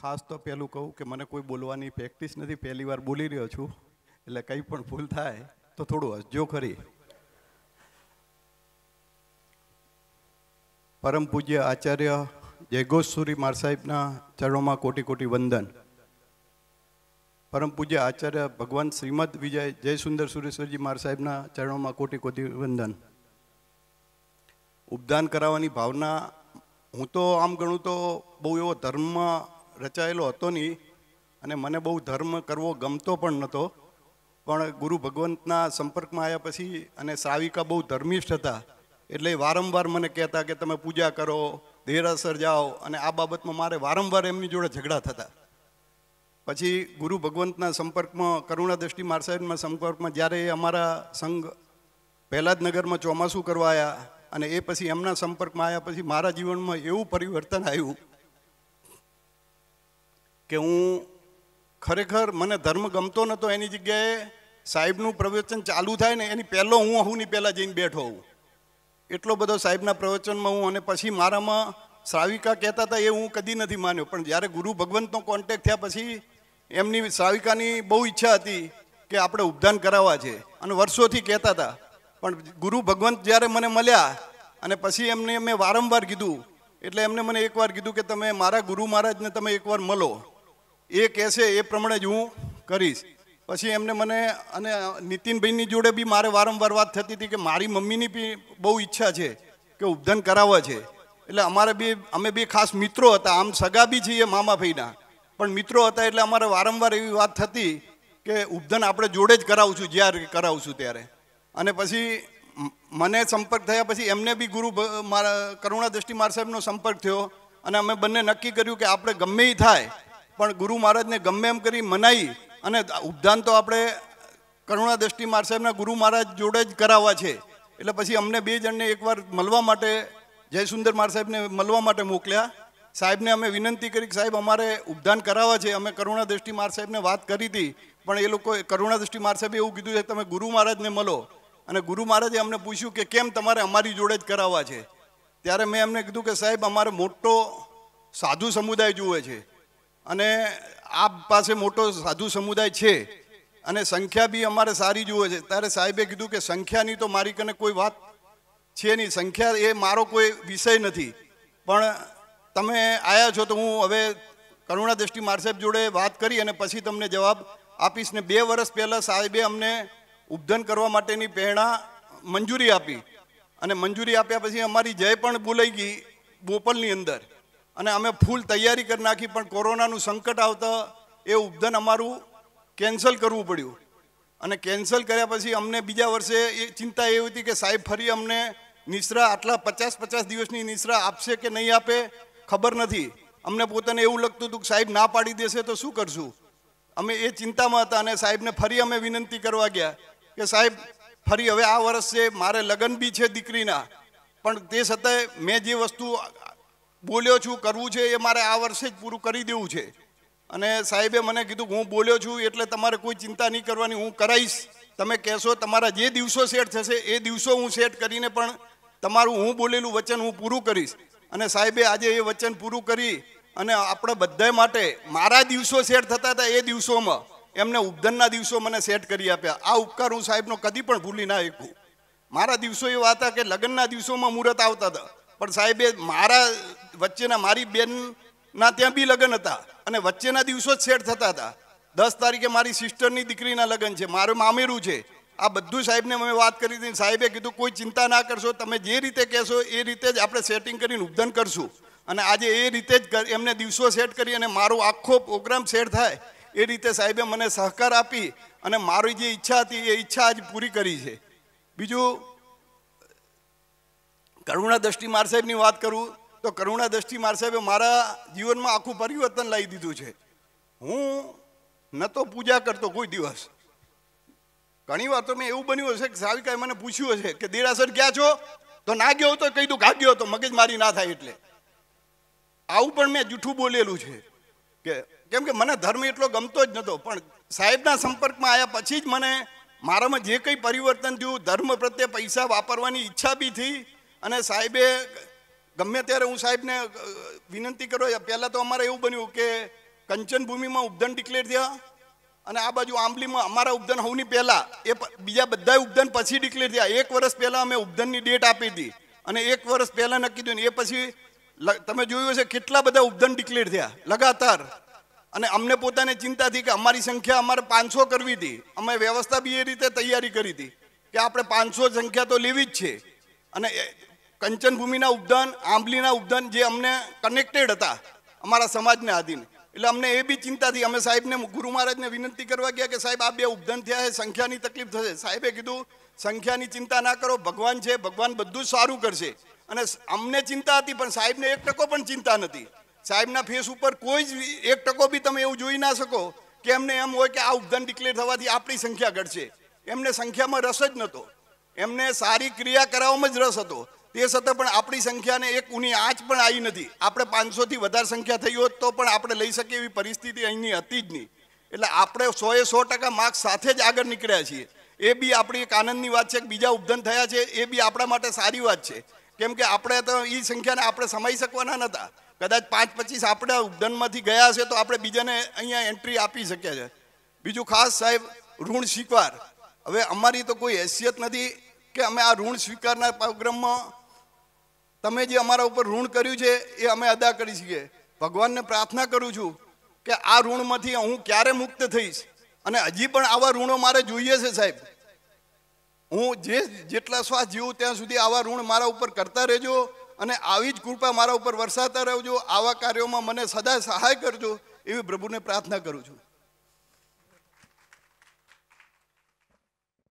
ખાસ તો પહેલું કહું કે મને કોઈ બોલવાની પ્રેક્ટિસ નથી પહેલી વાર બોલી રહ્યો છું એટલે કંઈ પણ ભૂલ થાય તો થોડું હસજો ખરી પરમ પૂજ્ય આચાર્ય જયગોસુરી માર સાહેબના ચરણોમાં કોટી કોટી વંદન પરમ પૂજ્ય આચાર્ય ભગવાન શ્રીમદ વિજય જય સુંદર સુરેશ્વરજી માર સાહેબના ચરણોમાં કોટી કોટી વંદન ઉપદાન કરાવવાની ભાવના હું તો આમ ગણું તો બહુ એવો ધર્મમાં રચાયેલો હતો નહીં અને મને બહુ ધર્મ કરવો ગમતો પણ નહોતો પણ ગુરુ ભગવંતના સંપર્કમાં આવ્યા પછી અને સાવિકા બહુ ધર્મિષ્ઠ હતા એટલે વારંવાર મને કહેતા કે તમે પૂજા કરો દેરાસર જાઓ અને આ બાબતમાં મારે વારંવાર એમની જોડે ઝઘડા થતા પછી ગુરુ ભગવંતના સંપર્કમાં કરુણા દ્રષ્ટિ માર સંપર્કમાં જ્યારે અમારા સંઘ પહેલાં જ નગરમાં ચોમાસું કરવા આવ્યા અને એ પછી એમના સંપર્કમાં આવ્યા પછી મારા જીવનમાં એવું પરિવર્તન આવ્યું કે હું ખરેખર મને ધર્મ ગમતો નહોતો એની જગ્યાએ સાહેબનું પ્રવચન ચાલુ થાય ને એની પહેલો હું હુંની પહેલાં જઈને બેઠો હોઉં એટલો બધો સાહેબના પ્રવચનમાં હું અને પછી મારામાં શ્રાવિકા કહેતા હતા એ હું કદી નથી માન્યો પણ જ્યારે ગુરુ ભગવંતનો કોન્ટેક થયા પછી એમની શ્રાવિકાની બહુ ઈચ્છા હતી કે આપણે ઉપદાન કરાવવા છે અને વર્ષોથી કહેતા હતા પણ ગુરુ ભગવંત જ્યારે મને મળ્યા અને પછી એમને મેં વારંવાર કીધું એટલે એમને મને એકવાર કીધું કે તમે મારા ગુરુ મહારાજને તમે એકવાર મળો એ કહેશે એ પ્રમાણે જ હું કરીશ પછી એમને મને અને નીતિનભાઈની જોડે બી મારે વારંવાર વાત થતી હતી કે મારી મમ્મીની બી બહુ ઈચ્છા છે કે ઉપધન કરાવવા છે એટલે અમારે બી અમે બી ખાસ મિત્રો હતા આમ સગા બી છીએ મામા ભાઈના પણ મિત્રો હતા એટલે અમારે વારંવાર એવી વાત થતી કે ઉપધન આપણે જોડે જ કરાવું છું જ્યારે કરાવું છું ત્યારે અને પછી મને સંપર્ક થયા પછી એમને બી ગુરુ મારા કરુણા દ્રષ્ટિ માર સાહેબનો સંપર્ક થયો અને અમે બંને નક્કી કર્યું કે આપણે ગમે એ થાય પણ ગુરુ મહારાજને ગમે એમ કરી મનાઈ અને ઉપધાન તો આપણે કરુણા દ્રષ્ટિ માર સાહેબના ગુરુ મહારાજ જોડે જ કરાવવા છે એટલે પછી અમને બે જણને એકવાર મળવા માટે જયસુંદર માર સાહેબને મળવા માટે મોકલ્યા સાહેબને અમે વિનંતી કરી કે સાહેબ અમારે ઉપધાન કરાવવા છે અમે કરુણા દ્રષ્ટિ માર સાહેબને વાત કરી હતી પણ એ લોકો કરુણા દ્રષ્ટિ માર સાહેબે એવું કીધું છે તમે ગુરુ મહારાજને મળો અને ગુરુ મહારાજે અમને પૂછ્યું કે કેમ તમારે અમારી જોડે જ કરાવવા છે ત્યારે મેં એમને કીધું કે સાહેબ અમારે મોટો સાધુ સમુદાય જુએ છે અને આપ પાસે મોટો સાધુ સમુદાય છે અને સંખ્યા બી અમારે સારી જુએ છે ત્યારે સાહેબે કીધું કે સંખ્યાની તો મારી કને કોઈ વાત છે નહીં સંખ્યા એ મારો કોઈ વિષય નથી પણ તમે આવ્યા છો તો હું હવે કરુણા દ્રષ્ટિ માર જોડે વાત કરી અને પછી તમને જવાબ આપીશ ને બે વર્ષ પહેલાં સાહેબે અમને ઉપધન કરવા માટેની પ્રેરણા મંજૂરી આપી અને મંજૂરી આપ્યા પછી અમારી જય પણ બોલાઈ ગઈ બોપલની અંદર અને અમે ફૂલ તૈયારી કરી નાખી પણ કોરોનાનું સંકટ આવતા એ ઉપધન અમારું કેન્સલ કરવું પડ્યું અને કેન્સલ કર્યા પછી અમને બીજા વર્ષે એ ચિંતા એવી હતી કે સાહેબ ફરી અમને નિશ્રા આટલા પચાસ પચાસ દિવસની નિશ્રા આપશે કે નહીં આપે ખબર નથી અમને પોતાને એવું લગતું હતું કે સાહેબ ના પાડી દેશે તો શું કરશું અમે એ ચિંતામાં હતા અને સાહેબને ફરી અમે વિનંતી કરવા ગયા કે સાહેબ ફરી હવે આ વર્ષ છે મારે લગ્ન બી છે દીકરીના પણ તે છતાંય મેં જે વસ્તુ બોલ્યો છું કરવું છે એ મારે આ વર્ષે જ પૂરું કરી દેવું છે અને સાહેબે મને કીધું હું બોલ્યો છું એટલે તમારે કોઈ ચિંતા નહીં કરવાની હું કરાવીશ તમે કહેશો તમારા જે દિવસો સેટ થશે એ દિવસો હું સેટ કરીને પણ તમારું હું બોલેલું વચન હું પૂરું કરીશ અને સાહેબે આજે એ વચન પૂરું કરી અને આપણે બધા માટે મારા દિવસો સેટ થતા હતા એ દિવસોમાં એમને ઉપધનના દિવસો મને સેટ કરી આપ્યા આ ઉપકાર હું સાહેબનો કદી પણ ભૂલી ના શકું મારા દિવસો એવા હતા કે લગ્નના દિવસોમાં મુહૂર્ત આવતા હતા પણ સાહેબે મારા વચ્ચેના મારી બેનના ત્યાં બી લગ્ન હતા અને વચ્ચેના દિવસો જ સેટ થતા હતા દસ તારીખે મારી સિસ્ટરની દીકરીના લગ્ન છે મારું મામેરું છે આ બધું સાહેબને મેં વાત કરી હતી સાહેબે કીધું કોઈ ચિંતા ના કરશો તમે જે રીતે કહેશો એ રીતે જ આપણે સેટિંગ કરીને ઉપધન કરશું અને આજે એ રીતે જ એમને દિવસો સેટ કરી અને મારો આખો પ્રોગ્રામ સેટ થાય એ રીતે સાહેબે મને સહકાર આપી અને મારી જે ઈચ્છા હતી એ ઈચ્છા આજ પૂરી કરી છે બીજું કરુણા દ્રષ્ટિ માર સાહેબની વાત કરું તો કરુણા દ્રષ્ટિ માર સાહેબે મારા જીવનમાં આખું પરિવર્તન લાવી દીધું છે હું ન તો પૂજા કરતો કોઈ દિવસ ઘણી વાર તો મેં એવું બન્યું હશે કે સાવિકાએ મને પૂછ્યું હશે કે દેરાસર ગયા છો તો ના ગયો તો કહી દઉં ગયો તો મગજ મારી ના થાય એટલે આવું પણ મેં જૂઠું બોલેલું છે કે કેમ કે મને ધર્મ એટલો ગમતો જ નહોતો પણ સાહેબના સંપર્કમાં આવ્યા પછી જ મને મારામાં જે કંઈ પરિવર્તન થયું ધર્મ પ્રત્યે પૈસા વાપરવાની ઈચ્છા બી થઈ અને સાહેબે ગમે ત્યારે હું સાહેબને વિનંતી કરો પહેલાં તો અમારે એવું બન્યું કે કંચન ભૂમિમાં ઉપધન ડિક્લેર થયા અને આ બાજુ આંબલીમાં અમારા ઉપધન હવની પહેલાં એ બીજા બધા ઉપધન પછી ડિક્લેર થયા એક વર્ષ પહેલાં અમે ઉપધનની ડેટ આપી હતી અને એક વર્ષ પહેલાં નક્કી થયું એ પછી તમે જોયું હશે કેટલા બધા ઉપધન ડિક્લેર થયા લગાતાર અને અમને પોતાને ચિંતા હતી કે અમારી સંખ્યા અમારે પાંચસો કરવી હતી અમે વ્યવસ્થા બી એ રીતે તૈયારી કરી હતી કે આપણે પાંચસો સંખ્યા તો લેવી જ છે અને કંચનભૂમિના ઉપદાન આંબલીના ઉદ્યાન જે અમને કનેક્ટેડ હતા અમારા સમાજને આધીન એટલે અમને એ બી ચિંતા ચિંતાથી અમે સાહેબને ગુરુ મહારાજને વિનંતી કરવા ગયા કે સાહેબ આ બે ઉપધન થયા છે સંખ્યાની તકલીફ થશે સાહેબે કીધું સંખ્યાની ચિંતા ના કરો ભગવાન છે ભગવાન બધું સારું કરશે અને અમને ચિંતા હતી પણ સાહેબને એક ટકો પણ ચિંતા નથી સાહેબના ફેસ ઉપર કોઈ જ એક ટકો બી તમે એવું જોઈ ના શકો કે એમને એમ હોય કે આ ઉપધન ડિક્લેર થવાથી આપણી સંખ્યા ઘટશે એમને સંખ્યામાં રસ જ નહોતો એમને સારી ક્રિયા કરાવવામાં જ રસ હતો તે છતાં પણ આપણી સંખ્યાને એક ઉની આંચ પણ આવી નથી આપણે પાંચસોથી વધારે સંખ્યા થઈ હોત તો પણ આપણે લઈ શકીએ એવી પરિસ્થિતિ અહીંની હતી જ નહીં એટલે આપણે સોએ સો ટકા માર્ક્સ સાથે જ આગળ નીકળ્યા છીએ એ બી આપણી એક આનંદની વાત છે કે બીજા ઉપધન થયા છે એ બી આપણા માટે સારી વાત છે કેમ કે આપણે તો એ સંખ્યાને આપણે સમાઈ શકવાના નહોતા કદાચ પાંચ પચીસ આપણા ઉપધનમાંથી ગયા છે તો આપણે બીજાને અહીંયા એન્ટ્રી આપી શક્યા છે બીજું ખાસ સાહેબ ઋણ સ્વીકાર હવે અમારી તો કોઈ હેસિયત નથી કે અમે આ ઋણ સ્વીકારના પ્રોગ્રામમાં તમે જે અમારા ઉપર ઋણ કર્યું છે એ અમે અદા કરી શકીએ ભગવાનને પ્રાર્થના કરું છું કે આ ઋણમાંથી હું ક્યારે મુક્ત થઈશ અને હજી પણ આવા ઋણો મારે જોઈએ છે સાહેબ હું જે જેટલા શ્વાસ જીવું ત્યાં સુધી આવા ઋણ મારા ઉપર કરતા રહેજો અને આવી જ કૃપા મારા ઉપર વરસાતા રહેજો આવા કાર્યોમાં મને સદા સહાય કરજો એવી પ્રભુને પ્રાર્થના કરું છું